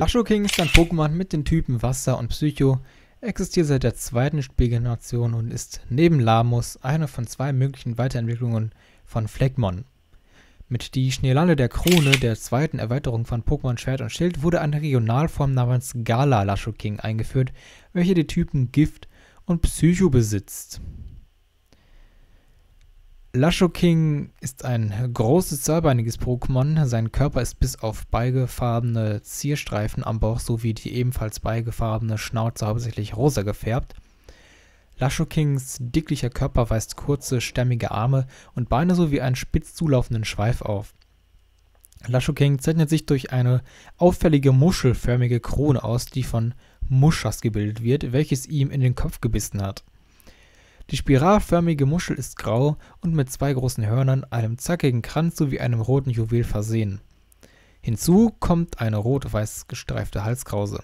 Lasho King ist ein Pokémon mit den Typen Wasser und Psycho, existiert seit der zweiten Spielgeneration und ist neben Lamus eine von zwei möglichen Weiterentwicklungen von Fleckmon. Mit die Schneelande der Krone, der zweiten Erweiterung von Pokémon Schwert und Schild, wurde eine Regionalform namens Gala Lashoking eingeführt, welche die Typen Gift und Psycho besitzt. Lashoking ist ein großes zahlbeiniges Pokémon. Sein Körper ist bis auf beigefarbene Zierstreifen am Bauch sowie die ebenfalls beigefarbene Schnauze hauptsächlich rosa gefärbt. Lashokings dicklicher Körper weist kurze, stämmige Arme und Beine sowie einen spitz zulaufenden Schweif auf. Lashoking zeichnet sich durch eine auffällige muschelförmige Krone aus, die von Muschas gebildet wird, welches ihm in den Kopf gebissen hat. Die spiralförmige Muschel ist grau und mit zwei großen Hörnern, einem zackigen Kranz sowie einem roten Juwel versehen. Hinzu kommt eine rot-weiß gestreifte Halskrause.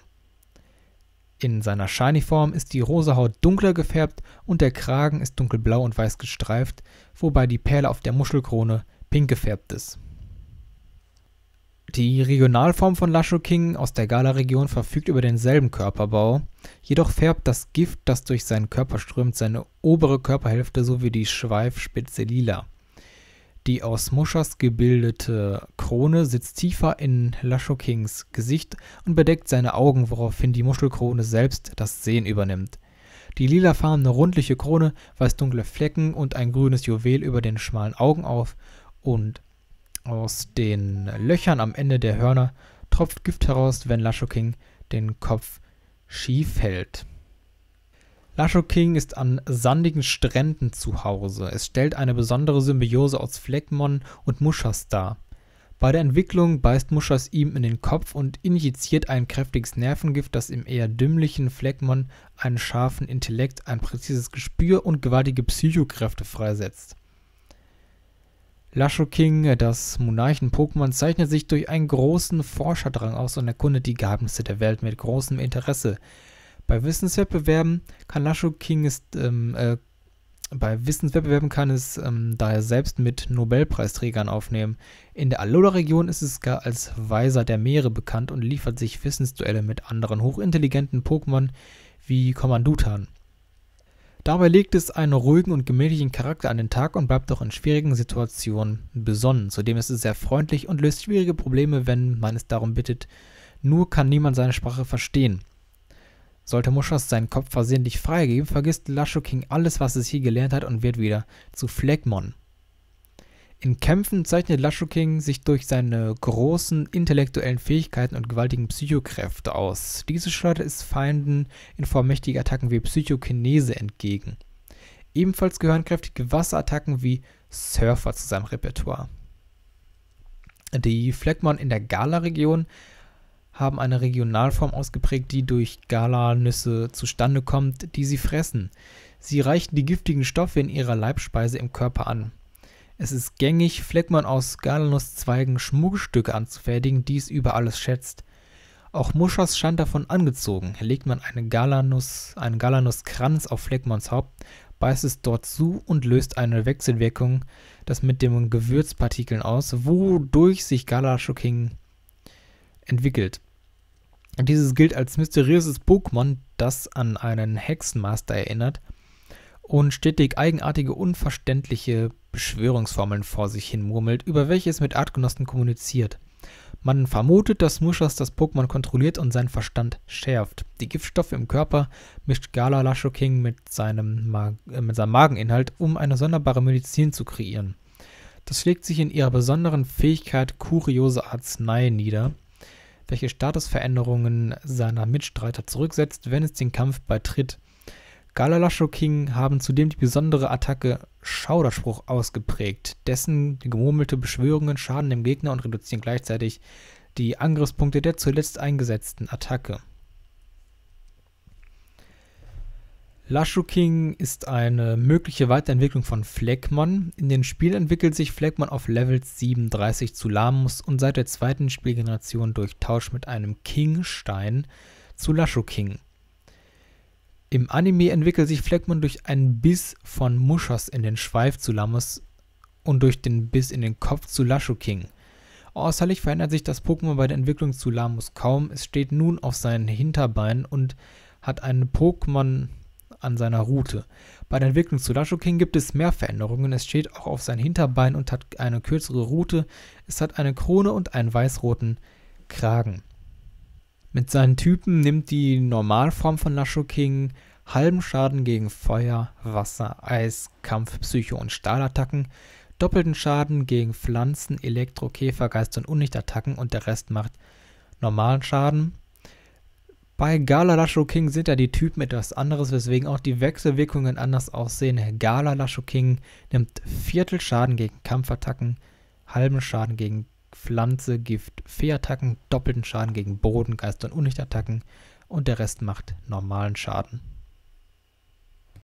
In seiner Shiny-Form ist die rosa Haut dunkler gefärbt und der Kragen ist dunkelblau und weiß gestreift, wobei die Perle auf der Muschelkrone pink gefärbt ist. Die Regionalform von Laschoking aus der Gala-Region verfügt über denselben Körperbau, jedoch färbt das Gift, das durch seinen Körper strömt, seine obere Körperhälfte sowie die Schweifspitze lila. Die aus Muschas gebildete Krone sitzt tiefer in Laschokings Gesicht und bedeckt seine Augen, woraufhin die Muschelkrone selbst das Sehen übernimmt. Die lilafarbene rundliche Krone weist dunkle Flecken und ein grünes Juwel über den schmalen Augen auf und aus den Löchern am Ende der Hörner tropft Gift heraus, wenn Lasho King den Kopf schief hält. Lasho King ist an sandigen Stränden zu Hause. Es stellt eine besondere Symbiose aus Fleckmon und Muschas dar. Bei der Entwicklung beißt Muschas ihm in den Kopf und injiziert ein kräftiges Nervengift, das im eher dümmlichen Fleckmon einen scharfen Intellekt, ein präzises Gespür und gewaltige Psychokräfte freisetzt. Lashoking, das Monarchen-Pokémon, zeichnet sich durch einen großen Forscherdrang aus und erkundet die Geheimnisse der Welt mit großem Interesse. Bei Wissenswettbewerben kann Lashoking ist, ähm, äh, bei Wissenswettbewerben kann es ähm, daher selbst mit Nobelpreisträgern aufnehmen. In der Alola-Region ist es gar als Weiser der Meere bekannt und liefert sich Wissensduelle mit anderen hochintelligenten Pokémon wie Kommandutan. Dabei legt es einen ruhigen und gemütlichen Charakter an den Tag und bleibt auch in schwierigen Situationen besonnen. Zudem ist es sehr freundlich und löst schwierige Probleme, wenn man es darum bittet. Nur kann niemand seine Sprache verstehen. Sollte Mushas seinen Kopf versehentlich freigeben, vergisst Lasho King alles, was es hier gelernt hat und wird wieder zu Phlegmon. In Kämpfen zeichnet Lashukin sich durch seine großen intellektuellen Fähigkeiten und gewaltigen Psychokräfte aus. Diese steuert es Feinden in Form mächtiger Attacken wie Psychokinese entgegen. Ebenfalls gehören kräftige Wasserattacken wie Surfer zu seinem Repertoire. Die Fleckmon in der Gala-Region haben eine Regionalform ausgeprägt, die durch Gala-Nüsse zustande kommt, die sie fressen. Sie reichen die giftigen Stoffe in ihrer Leibspeise im Körper an. Es ist gängig, Fleckmann aus Galanuszweigen Schmuckstücke anzufertigen, die es über alles schätzt. Auch Muschers scheint davon angezogen. Legt man eine Galanus, einen Galanuskranz auf Fleckmanns Haupt, beißt es dort zu und löst eine Wechselwirkung, das mit den Gewürzpartikeln aus, wodurch sich Galaschoking entwickelt. Dieses gilt als mysteriöses Pokémon, das an einen Hexenmaster erinnert und stetig eigenartige, unverständliche Beschwörungsformeln vor sich hin murmelt, über welche es mit Artgenossen kommuniziert. Man vermutet, dass Mushas das Pokémon kontrolliert und seinen Verstand schärft. Die Giftstoffe im Körper mischt Gala Lashoking mit seinem, äh, mit seinem Mageninhalt, um eine sonderbare Medizin zu kreieren. Das schlägt sich in ihrer besonderen Fähigkeit kuriose Arzneien nieder, welche Statusveränderungen seiner Mitstreiter zurücksetzt, wenn es den Kampf beitritt. Galalasho King haben zudem die besondere Attacke Schauderspruch ausgeprägt, dessen gemurmelte Beschwörungen schaden dem Gegner und reduzieren gleichzeitig die Angriffspunkte der zuletzt eingesetzten Attacke. Lashuking ist eine mögliche Weiterentwicklung von Fleckmann. In den Spielen entwickelt sich Fleckmann auf Level 37 zu Lamus und seit der zweiten Spielgeneration durch Tausch mit einem King-Stein zu Lashuking. Im Anime entwickelt sich Fleckmann durch einen Biss von Mushos in den Schweif zu Lammes und durch den Biss in den Kopf zu Lashuking. Äußerlich verändert sich das Pokémon bei der Entwicklung zu Lamus kaum. Es steht nun auf seinen Hinterbeinen und hat einen Pokémon an seiner Route. Bei der Entwicklung zu Lashuking gibt es mehr Veränderungen. Es steht auch auf sein Hinterbein und hat eine kürzere Route. Es hat eine Krone und einen weiß-roten Kragen. Mit seinen Typen nimmt die Normalform von Lasho King halben Schaden gegen Feuer, Wasser, Eis, Kampf, Psycho und Stahlattacken, doppelten Schaden gegen Pflanzen, Elektro, Käfer, Geist und Unlichtattacken und der Rest macht normalen Schaden. Bei Gala Lasho King sind ja die Typen etwas anderes, weswegen auch die Wechselwirkungen anders aussehen. Gala Lasho King nimmt Viertel Schaden gegen Kampfattacken, halben Schaden gegen Pflanze, Gift, Fee-Attacken, doppelten Schaden gegen Boden, Geister und Unlichtattacken und der Rest macht normalen Schaden.